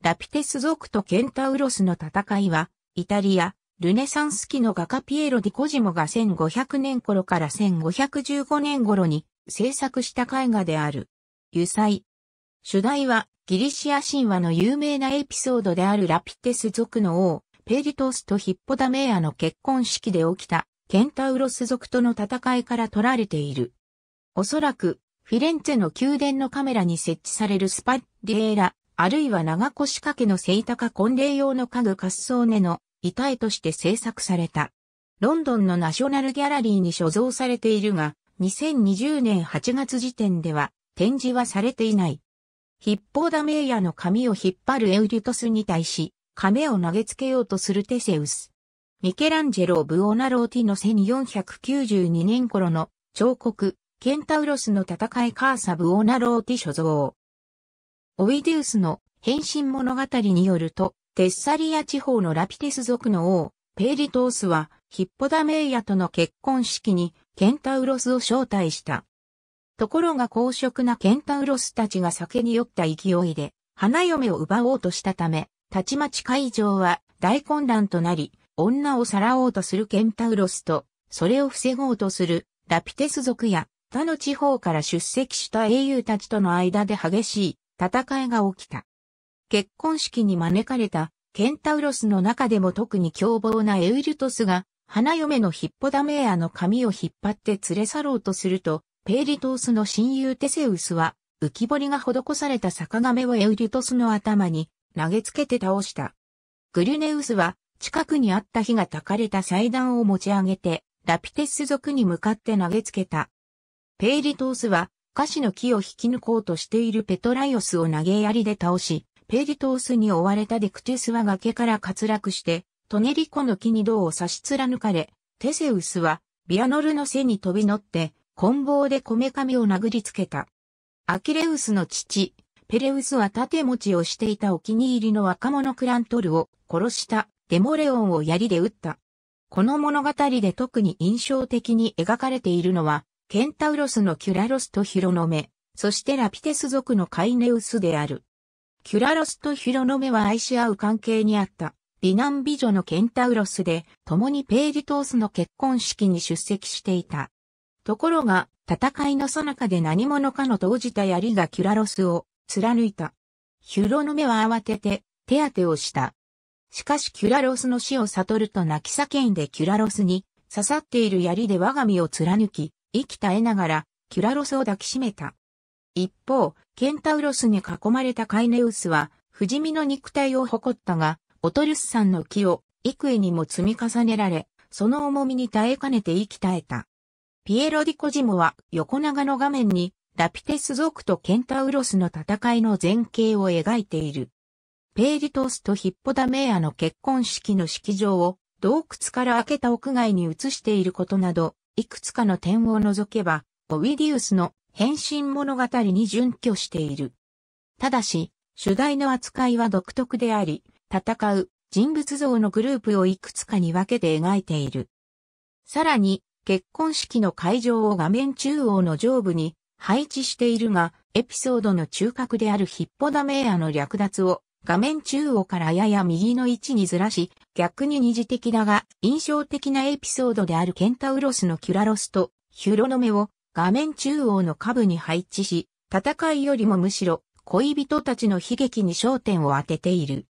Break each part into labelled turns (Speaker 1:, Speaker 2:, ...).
Speaker 1: ラピテス族とケンタウロスの戦いは、イタリア、ルネサンス期の画家ピエロ・ディコジモが1500年頃から1515年頃に制作した絵画である。油彩。主題はギリシア神話の有名なエピソードであるラピテス族の王、ペリトースとヒッポダメーアの結婚式で起きたケンタウロス族との戦いから取られている。おそらく、フィレンツェの宮殿のカメラに設置されるスパッィエーラ、あるいは長腰掛けの聖高婚礼用の家具滑走根の遺体として制作された。ロンドンのナショナルギャラリーに所蔵されているが、2020年8月時点では展示はされていない。ヒッポーダメイヤの髪を引っ張るエウリュトスに対し、亀を投げつけようとするテセウス。ミケランジェロ・ブオナローティの1492年頃の彫刻、ケンタウロスの戦いカーサ・ブオナローティ所蔵。オイデウスの変身物語によると、テッサリア地方のラピテス族の王、ペーリトースは、ヒッポダメイヤとの結婚式にケンタウロスを招待した。ところが公職なケンタウロスたちが酒に酔った勢いで、花嫁を奪おうとしたため、たちまち会場は大混乱となり、女をさらおうとするケンタウロスと、それを防ごうとするラピテス族や他の地方から出席した英雄たちとの間で激しい戦いが起きた。結婚式に招かれたケンタウロスの中でも特に凶暴なエウルトスが花嫁のヒッポダメアの髪を引っ張って連れ去ろうとすると、ペイリトースの親友テセウスは浮き彫りが施された坂亀をエウリトスの頭に投げつけて倒した。グルネウスは近くにあった火が焚かれた祭壇を持ち上げてラピテス族に向かって投げつけた。ペイリトースは菓子の木を引き抜こうとしているペトライオスを投げ槍で倒し、ペリトースに追われたデクテスは崖から滑落して、トネリコの木に銅を差し貫かれ、テセウスはビアノルの背に飛び乗って、棍棒でこめかみを殴りつけた。アキレウスの父、ペレウスは盾持ちをしていたお気に入りの若者クラントルを殺したデモレオンを槍で撃った。この物語で特に印象的に描かれているのは、ケンタウロスのキュラロスとヒロノメ、そしてラピテス族のカイネウスである。キュラロスとヒロノメは愛し合う関係にあった、美男美女のケンタウロスで、共にペーリトースの結婚式に出席していた。ところが、戦いの最中で何者かの投じた槍がキュラロスを貫いた。ヒロノメは慌てて手当てをした。しかしキュラロスの死を悟ると泣き叫んでキュラロスに刺さっている槍で我が身を貫き、息絶えながら、キュラロスを抱きしめた。一方、ケンタウロスに囲まれたカイネウスは、不死身の肉体を誇ったが、オトリュスんの木を幾重にも積み重ねられ、その重みに耐えかねて息絶えた。ピエロディコジモは横長の画面に、ラピテス族とケンタウロスの戦いの前景を描いている。ペーリトースとヒッポダメーアの結婚式の式場を洞窟から開けた屋外に移していることなど、いくつかの点を除けば、オウィディウスの変身物語に準拠している。ただし、主題の扱いは独特であり、戦う人物像のグループをいくつかに分けて描いている。さらに、結婚式の会場を画面中央の上部に配置しているが、エピソードの中核であるヒッポダメーアの略奪を画面中央からやや右の位置にずらし、逆に二次的だが印象的なエピソードであるケンタウロスのキュラロスとヒュロノメを画面中央の下部に配置し、戦いよりもむしろ恋人たちの悲劇に焦点を当てている。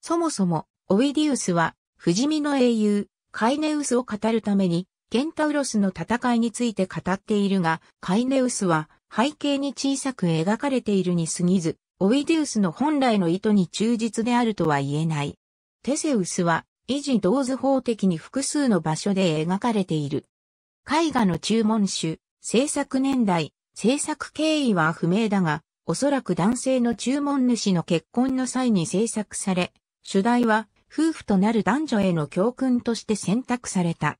Speaker 1: そもそも、オイディウスは、不死身の英雄、カイネウスを語るために、ケンタウロスの戦いについて語っているが、カイネウスは背景に小さく描かれているに過ぎず、オイデウスの本来の意図に忠実であるとは言えない。テセウスは、維持同図法的に複数の場所で描かれている。絵画の注文種、制作年代、制作経緯は不明だが、おそらく男性の注文主の結婚の際に制作され、主題は夫婦となる男女への教訓として選択された。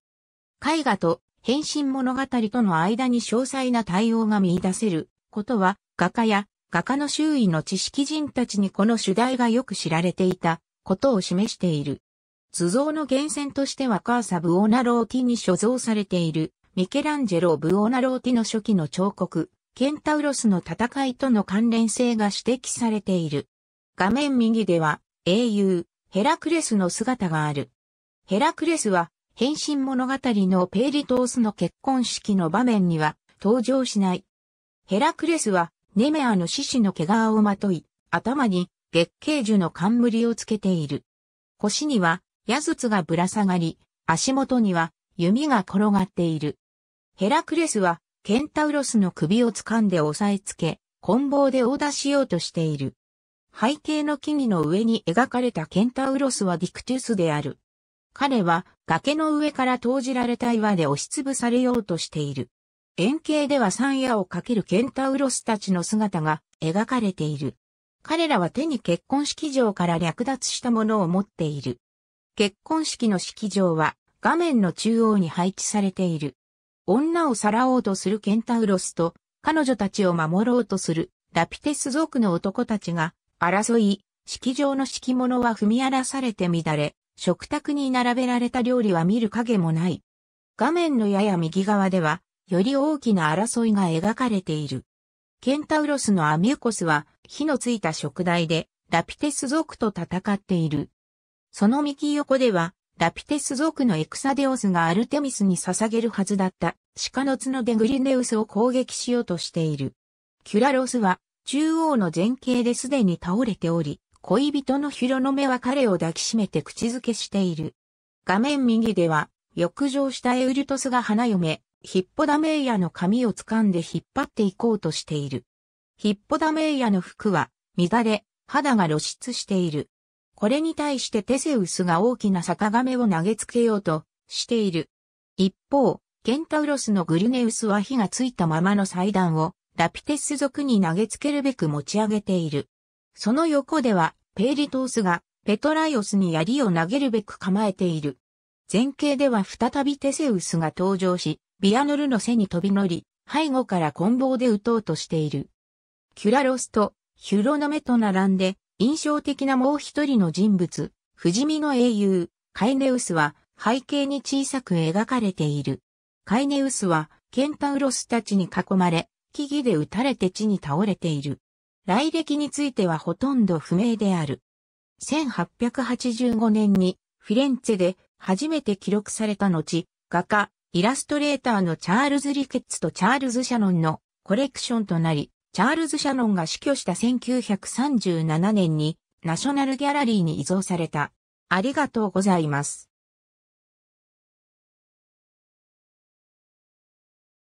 Speaker 1: 絵画と変身物語との間に詳細な対応が見出せることは、画家や画家の周囲の知識人たちにこの主題がよく知られていたことを示している。図像の源泉としてはカーサ・ブオナローティに所蔵されているミケランジェロ・ブオナローティの初期の彫刻、ケンタウロスの戦いとの関連性が指摘されている。画面右では英雄、ヘラクレスの姿がある。ヘラクレスは変身物語のペイリトースの結婚式の場面には登場しない。ヘラクレスはネメアの獅子の毛皮をまとい、頭に月桂樹の冠をつけている。腰には矢筒がぶら下がり、足元には弓が転がっている。ヘラクレスはケンタウロスの首を掴んで押さえつけ、棍棒で殴打しようとしている。背景の木々の上に描かれたケンタウロスはディクトゥスである。彼は崖の上から投じられた岩で押しつぶされようとしている。円形では三夜をかけるケンタウロスたちの姿が描かれている。彼らは手に結婚式場から略奪したものを持っている。結婚式の式場は画面の中央に配置されている。女をさらおうとするケンタウロスと彼女たちを守ろうとするラピテス族の男たちが争い、式場の敷物は踏み荒らされて乱れ、食卓に並べられた料理は見る影もない。画面のやや右側ではより大きな争いが描かれている。ケンタウロスのアミューコスは火のついた食台でラピテス族と戦っている。その右横ではラピテス族のエクサデオスがアルテミスに捧げるはずだった鹿の角でグリネウスを攻撃しようとしている。キュラロスは中央の前景ですでに倒れており、恋人のヒロノメは彼を抱きしめて口づけしている。画面右では、浴場したエウルトスが花嫁、ヒッポダメイヤの髪を掴んで引っ張っていこうとしている。ヒッポダメイヤの服は乱れ、肌が露出している。これに対してテセウスが大きな逆亀を投げつけようとしている。一方、ケンタウロスのグルネウスは火がついたままの祭壇をラピテス族に投げつけるべく持ち上げている。その横ではペーリトースがペトライオスに槍を投げるべく構えている。前景では再びテセウスが登場し、ビアノルの背に飛び乗り、背後から棍棒で撃とうとしている。キュラロスとヒュロノメと並んで、印象的なもう一人の人物、不死身の英雄、カイネウスは背景に小さく描かれている。カイネウスはケンタウロスたちに囲まれ、木々で撃たれて地に倒れている。来歴についてはほとんど不明である。1885年にフィレンツェで初めて記録された後、画家、イラストレーターのチャールズ・リケッツとチャールズ・シャノンのコレクションとなり、チャールズ・シャノンが死去した1937年にナショナルギャラリーに移存された。ありがとうございます。